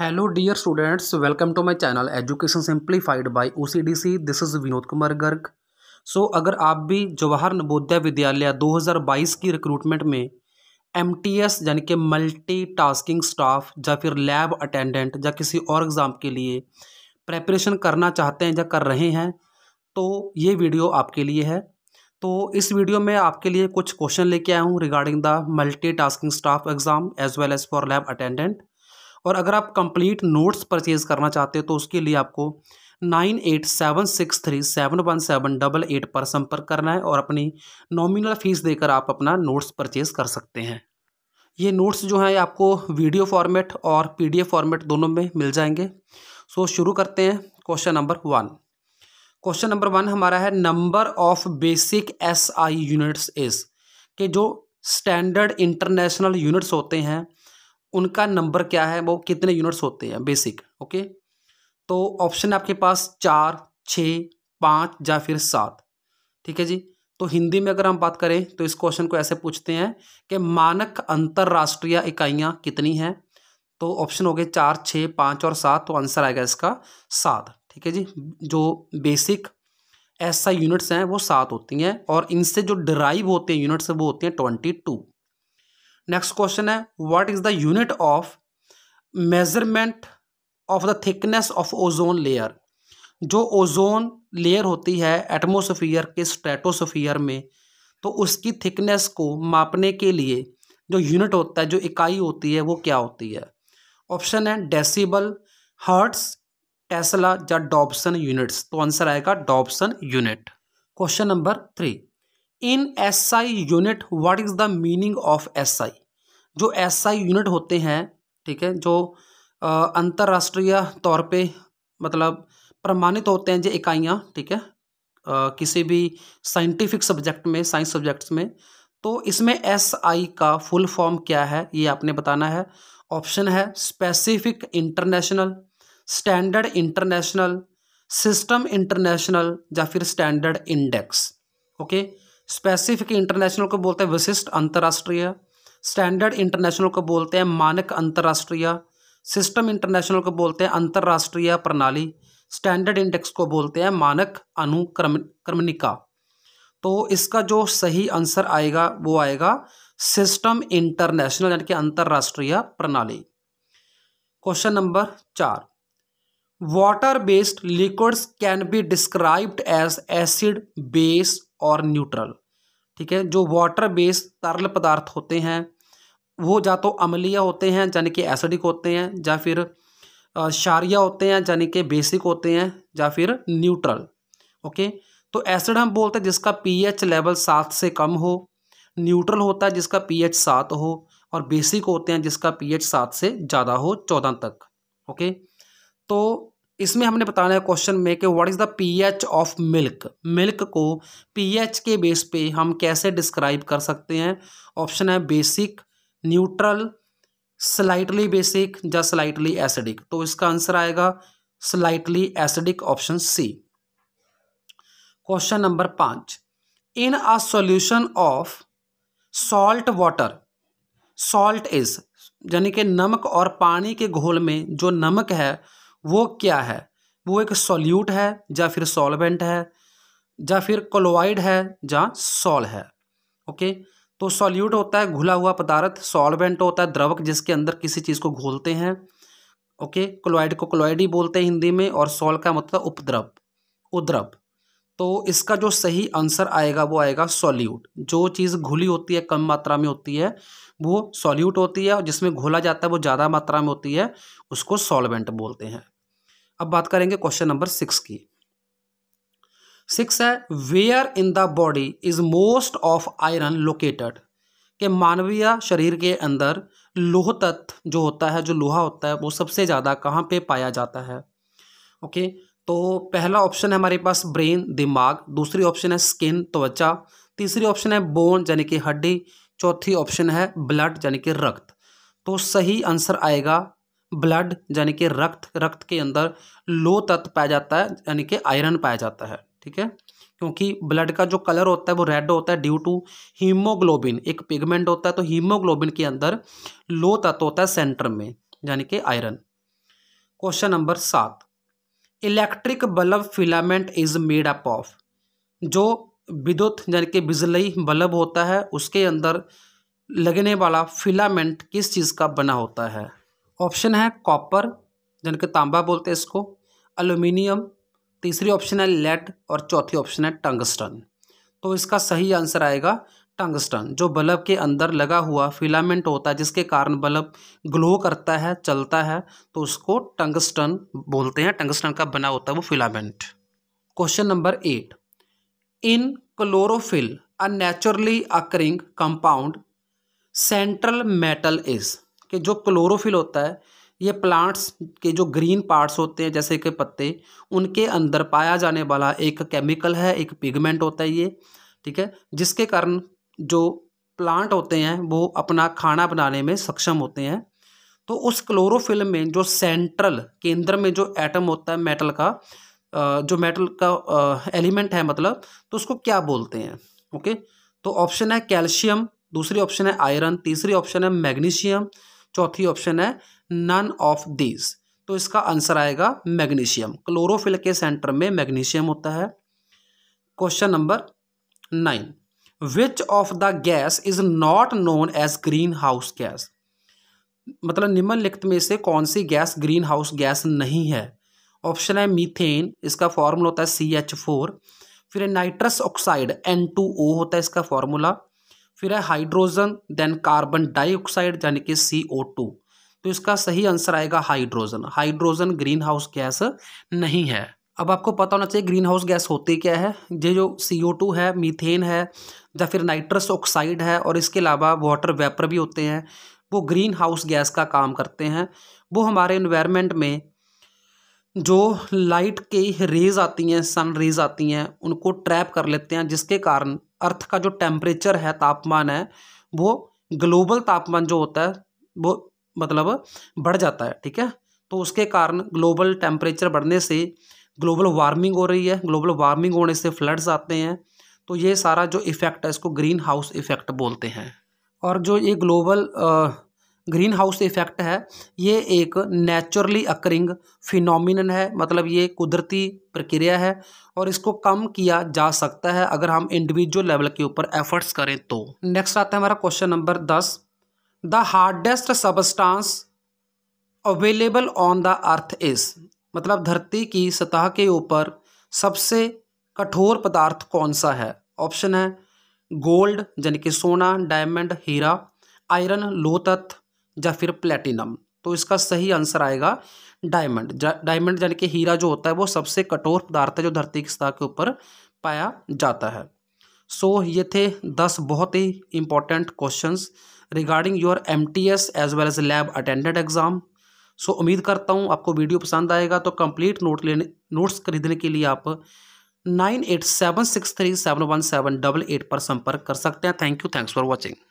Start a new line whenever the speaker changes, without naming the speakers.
Hello dear students welcome to my channel education simplified by OCDC this is Vinod Kumar Garg so अगर आप भी जवाहर नवोदय विद्यालय 2022 की रिक्रूटमेंट में एमटीएस यानी कि मल्टी टास्किंग स्टाफ या फिर लैब अटेंडेंट या किसी और एग्ज़ाम के लिए प्रेपरेशन करना चाहते हैं या कर रहे हैं तो ये वीडियो आपके लिए है तो इस वीडियो में आपके लिए कुछ क्वेश्चन लेके आया हूँ regarding the multi tasking staff exam as well as for lab attendant और अगर आप कंप्लीट नोट्स परचेज़ करना चाहते हो तो उसके लिए आपको nine eight seven six three seven one seven double eight पर संपर्क करना है और अपनी नॉमिनल फ़ीस देकर आप अपना नोट्स परचेज़ कर सकते हैं ये नोट्स जो हैं आपको वीडियो फॉर्मेट और पीडीएफ फॉर्मेट दोनों में मिल जाएंगे सो शुरू करते हैं question number one question number one हमारा है number of basic S I units is के जो स्टैंडर्ड इंटरनेशनल यूनिट्स होते हैं उनका नंबर क्या है वो कितने यूनिट्स होते हैं बेसिक ओके तो ऑप्शन आपके पास चार छः पाँच या फिर सात ठीक है जी तो हिंदी में अगर हम बात करें तो इस क्वेश्चन को ऐसे पूछते हैं कि मानक अंतर्राष्ट्रीय इकाइयाँ कितनी हैं तो ऑप्शन हो गए चार छः पाँच और सात तो आंसर आएगा इसका सात ठीक है जी जो बेसिक ऐसा यूनिट्स हैं वो सात होती हैं और इनसे जो ड्राइव होते हैं यूनिट्स वो होते हैं ट्वेंटी टू नेक्स्ट क्वेश्चन है what is the unit of measurement of the thickness of ozone layer जो ओजोन लेयर होती है एटमोसफियर के स्ट्रेटोसफियर में तो उसकी थिकनेस को मापने के लिए जो यूनिट होता है जो इकाई होती है वो क्या होती है ऑप्शन है डेसिबल हर्ट्स टेस्ला या डॉब्सन यूनिट्स तो आंसर आएगा Dobson unit question number three in S I unit what is the meaning of S I जो एस आई यूनिट होते हैं ठीक है जो अंतर्राष्ट्रीय तौर पे मतलब प्रमाणित होते हैं जो इकाइयाँ ठीक है आ, किसी भी साइंटिफिक सब्जेक्ट में साइंस सब्जेक्ट्स में तो इसमें एस आई का फुल फॉर्म क्या है ये आपने बताना है ऑप्शन है specific international standard international system international या फिर standard index okay okay? Specific international को बोलते हैं विशिष्ट अंतर्राष्ट्रीय स्टैंडर्ड इंटरनेशनल को बोलते हैं मानक अंतर्राष्ट्रीय सिस्टम इंटरनेशनल को बोलते हैं अंतर्राष्ट्रीय प्रणाली स्टैंडर्ड इंडेक्स को बोलते हैं मानक अनुक्रम क्रमणिका तो इसका जो सही आंसर आएगा वो आएगा सिस्टम इंटरनेशनल यानी कि अंतर्राष्ट्रीय प्रणाली क्वेश्चन नंबर चार water based liquids can be described as acid base और न्यूट्रल ठीक है जो वाटर बेस्ड तरल पदार्थ होते हैं वो या तो अम्लीय होते हैं यानी कि एसिडिक होते हैं या फिर क्षारिय होते हैं यानी कि बेसिक होते हैं या फिर न्यूट्रल ओके तो एसिड हम बोलते हैं जिसका पीएच लेवल सात से कम हो न्यूट्रल होता है जिसका पीएच सात हो और बेसिक होते हैं जिसका पीएच सात से ज़्यादा हो चौदह तक ओके तो इसमें हमने बताना है क्वेश्चन में कि what is the pH of milk milk को पीएच के बेस पे हम कैसे डिस्क्राइब कर सकते हैं ऑप्शन है बेसिक न्यूट्रल स्लाइटली बेसिक या स्लाइटली एसिडिक तो इसका आंसर आएगा slightly acidic option C question number पाँच in a solution of salt water salt is यानी कि नमक और पानी के घोल में जो नमक है वो क्या है वो एक सॉल्यूट है या फिर सॉल्वेंट है या फिर क्लोराइड है या सॉल है ओके तो सॉल्यूट होता है घुला हुआ पदार्थ सॉल्वेंट होता है द्रवक जिसके अंदर किसी चीज़ को घोलते हैं ओके क्लोराइड को क्लोराइड ही बोलते हैं हिंदी में और सॉल का मतलब उपद्रव उद्रव तो इसका जो सही आंसर आएगा वो आएगा सॉल्यूट जो चीज़ घुली होती है कम मात्रा में होती है वो सॉल्यूट होती है और जिसमें घोला जाता है वो ज़्यादा मात्रा में होती है उसको सॉल्वेंट बोलते हैं अब बात करेंगे क्वेश्चन नंबर सिक्स की सिक्स है where in the body is most of iron located के मानवीय शरीर के अंदर लोह तत्व जो होता है जो लोहा होता है वो सबसे ज़्यादा कहाँ पे पाया जाता है ओके okay? तो पहला ऑप्शन है हमारे पास ब्रेन दिमाग दूसरी ऑप्शन है स्किन त्वचा तीसरी ऑप्शन है बोन यानी कि हड्डी चौथी ऑप्शन है ब्लड यानी कि रक्त तो सही आंसर आएगा ब्लड यानी कि रक्त रक्त के अंदर लो तत्व पाया जाता है यानी कि आयरन पाया जाता है ठीक है क्योंकि ब्लड का जो कलर होता है वो रेड होता है ड्यू टू हीमोग्लोबिन एक पिगमेंट होता है तो हीमोग्लोबिन के अंदर लो तत्व होता है सेंटर में यानी कि आयरन क्वेश्चन नंबर सात electric bulb filament is made up of जो विद्युत यानी कि बिजली बल्ब होता है उसके अंदर लगने वाला फिलामेंट किस चीज़ का बना होता है ऑप्शन है कॉपर यानी कि तांबा बोलते हैं इसको अलूमिनियम तीसरी ऑप्शन है लेड और चौथी ऑप्शन है टंगस्टन तो इसका सही आंसर आएगा टंगस्टन जो बल्ब के अंदर लगा हुआ फिलामेंट होता है जिसके कारण बल्ब ग्लो करता है चलता है तो उसको टंगस्टन बोलते हैं टंगस्टन का बना होता है वो filament question number eight in chlorophyll a naturally occurring compound central metal is कि जो क्लोरोफिल होता है ये प्लांट्स के जो ग्रीन पार्ट्स होते हैं जैसे कि पत्ते उनके अंदर पाया जाने वाला एक केमिकल है एक पिगमेंट होता है ये ठीक है जिसके कारण जो प्लांट होते हैं वो अपना खाना बनाने में सक्षम होते हैं तो उस क्लोरोफिल में जो सेंट्रल केंद्र में जो एटम होता है मेटल का जो मेटल का एलिमेंट है मतलब तो उसको क्या बोलते हैं ओके तो ऑप्शन है कैल्शियम दूसरी ऑप्शन है आयरन तीसरी ऑप्शन है मैग्नीशियम चौथी ऑप्शन है नन ऑफ दीज तो इसका आंसर आएगा मैग्नीशियम क्लोरोफिल के सेंटर में मैग्नीशियम होता है question number nine which of the gas is not known as green house gas मतलब निम्नलिखित में से कौन सी गैस ग्रीन हाउस गैस नहीं है ऑप्शन है मीथेन इसका फॉर्मूला होता है सी एच फोर फिर है nitrous oxide N two O होता है इसका फॉर्मूला फिर है हाइड्रोजन देन कार्बन डाइऑक्साइड यानी कि सी ओ टू तो इसका सही आंसर आएगा hydrogen hydrogen green house gas नहीं है अब आपको पता होना चाहिए ग्रीन हाउस गैस होती क्या है ये जो सी ओ टू है मीथेन है या फिर नाइट्रस ऑक्साइड है और इसके अलावा वाटर वेपर भी होते हैं वो ग्रीन हाउस गैस का काम करते हैं वो हमारे इन्वायरमेंट में जो लाइट के रेज आती हैं सन रेज आती हैं उनको ट्रैप कर लेते हैं जिसके कारण अर्थ का जो टेम्परेचर है तापमान है वो ग्लोबल तापमान जो होता है वो मतलब बढ़ जाता है ठीक है तो उसके कारण ग्लोबल टेम्परेचर बढ़ने से ग्लोबल वार्मिंग हो रही है ग्लोबल वार्मिंग होने से फ्लड्स आते हैं तो ये सारा जो इफ़ेक्ट है इसको ग्रीन हाउस इफ़ेक्ट बोलते हैं और जो ये ग्लोबल ग्रीन हाउस इफ़ेक्ट है ये एक नेचुरली अकरिंग फिनोमिन है मतलब ये कुदरती प्रक्रिया है और इसको कम किया जा सकता है अगर हम इंडिविजुअल लेवल के ऊपर एफर्ट्स करें तो नेक्स्ट आता है हमारा क्वेश्चन नंबर दस the hardest substance available on the earth is मतलब धरती की सतह के ऊपर सबसे कठोर पदार्थ कौन सा है ऑप्शन है गोल्ड यानी कि सोना डायमंड हीरा आयरन लोतत या फिर प्लेटिनम तो इसका सही आंसर आएगा डायमंड डायमंड यानी कि हीरा जो होता है वो सबसे कठोर पदार्थ है जो धरती की सतह के ऊपर पाया जाता है सो so, ये थे दस बहुत ही important questions regarding your M T S as well as lab attendant exam so उम्मीद करता हूँ आपको वीडियो पसंद आएगा तो कंप्लीट नोट लेने नोट्स खरीदने के लिए आप nine eight seven six three seven one seven double eight पर संपर्क कर सकते हैं thank you thanks for watching